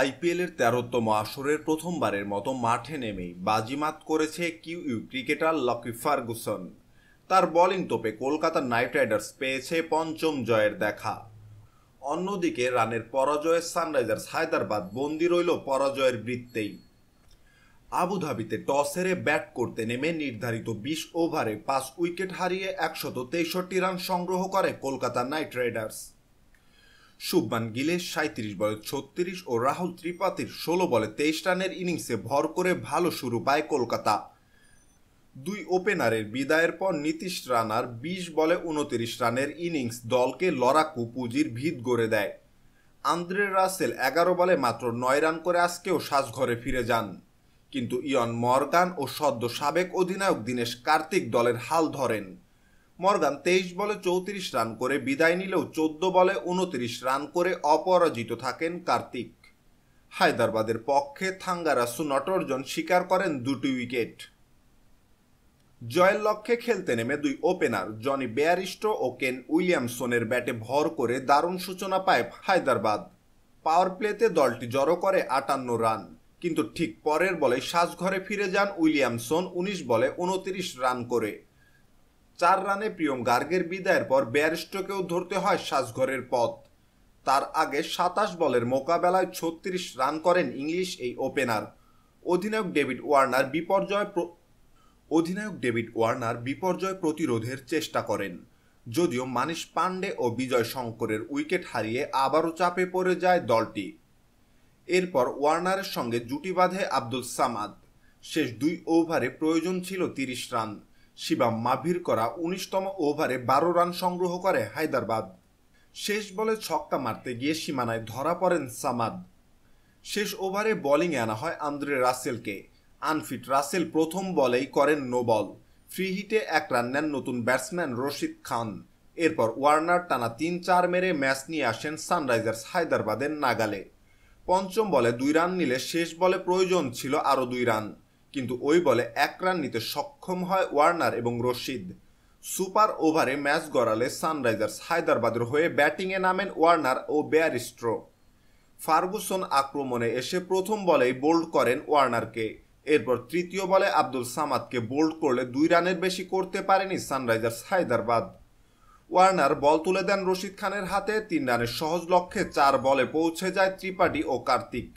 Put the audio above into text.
আইপিএলের তেরোতম আসরের প্রথমবারের মতো মাঠে নেমেই বাজিমাত করেছে ইউ ক্রিকেটার লকি ফার্গুসন তার বোলিং তোপে কলকাতা নাইট রাইডার্স পেয়েছে পঞ্চম জয়ের দেখা অন্যদিকে রানের পরাজয়ে সানরাইজার্স হায়দ্রাবাদ বন্দি রইল পরাজয়ের বৃত্তেই আবুধাবিতে টস হেরে ব্যাট করতে নেমে নির্ধারিত বিশ ওভারে পাঁচ উইকেট হারিয়ে একশত তেষট্টি রান সংগ্রহ করে কলকাতা নাইট রাইডার্স শুভমান গিলের সাঁত্রিশ বলে ছত্রিশ ও রাহুল ত্রিপাঠীর ষোলো বলে তেইশ রানের ইনিংসে ভর করে ভালো শুরু পায় কলকাতা দুই ওপেনারের বিদায়ের পর নীতিশ রানার ২০ বলে উনতিরিশ রানের ইনিংস দলকে লড়াকু পুঁজির ভিত গড়ে দেয় আন্দ্রে রাসেল এগারো বলে মাত্র নয় রান করে আজকেও সাজঘরে ফিরে যান কিন্তু ইয়ন মর্গান ও সদ্য সাবেক অধিনায়ক দীনেশ কার্তিক দলের হাল ধরেন মর্গান তেইশ বলে চৌত্রিশ রান করে বিদায় নিলেও চোদ্দ বলে উনত্রিশ রান করে অপরাজিত থাকেন কার্তিক হায়দ্রাবাদের পক্ষে থাঙ্গারাসু নটরজন স্বীকার করেন দুটি উইকেট জয়ের লক্ষ্যে খেলতে নেমে দুই ওপেনার জনি বেয়ারিস্ট ও কেন উইলিয়ামসনের ব্যাটে ভর করে দারুণ সূচনা পায় হায়দ্রাবাদ পাওয়ার প্লেতে দলটি জড়ো করে আটান্ন রান কিন্তু ঠিক পরের বলে সাজঘরে ফিরে যান উইলিয়ামসন উনিশ বলে উনত্রিশ রান করে চার রানে প্রিয়ম গার্গের বিদায়ের পর ব্যারিস্টকেও ধরতে হয় সাজঘরের পথ তার আগে সাতাশ বলের মোকাবেলায় ছত্রিশ রান করেন ইংলিশ এই ওপেনার অধিনায়ক ডেভিড ওয়ার্নার বিপর্যয় অধিনায়ক ডেভিড ওয়ার্নার বিপর্যয় প্রতিরোধের চেষ্টা করেন যদিও মানিশ পাণ্ডে ও বিজয় শঙ্করের উইকেট হারিয়ে আবারও চাপে পড়ে যায় দলটি এরপর ওয়ার্নারের সঙ্গে জুটি বাঁধে আব্দুল সামাদ শেষ দুই ওভারে প্রয়োজন ছিল তিরিশ রান শিবা মাভির করা উনিশতম ওভারে বারো রান সংগ্রহ করে হায়দ্রাবাদ শেষ বলে ছক্কা মারতে গিয়ে সীমানায় ধরা পড়েন সামাদ শেষ ওভারে বোলিংয়ে আনা হয় আন্দ্রে রাসেলকে আনফিট রাসেল প্রথম বলেই করেন নো বল ফ্রি হিটে এক রান নেন নতুন ব্যাটসম্যান রশিদ খান এরপর ওয়ার্নার টানা তিন চার মেরে ম্যাচ নিয়ে আসেন সানরাইজার্স হায়দ্রাবাদের নাগালে পঞ্চম বলে দুই রান নিলে শেষ বলে প্রয়োজন ছিল আরও দুই রান কিন্তু ওই বলে এক রান নিতে সক্ষম হয় ওয়ার্নার এবং রশিদ সুপার ওভারে ম্যাচ গড়ালে সানরাইজার্স হায়দ্রাবাদের হয়ে ব্যাটিংয়ে নামেন ওয়ার্নার ও ব্যারিস্ট্রো ফার্গুসন আক্রমণে এসে প্রথম বলেই বোল্ড করেন ওয়ার্নারকে এরপর তৃতীয় বলে আব্দুল সামাদকে বোল্ড করলে দুই রানের বেশি করতে পারেনি সানরাইজার্স হায়দ্রাবাদ ওয়ার্নার বল তুলে দেন রশিদ খানের হাতে তিন রানের সহজ লক্ষ্যে চার বলে পৌঁছে যায় ত্রিপাঠী ও কার্তিক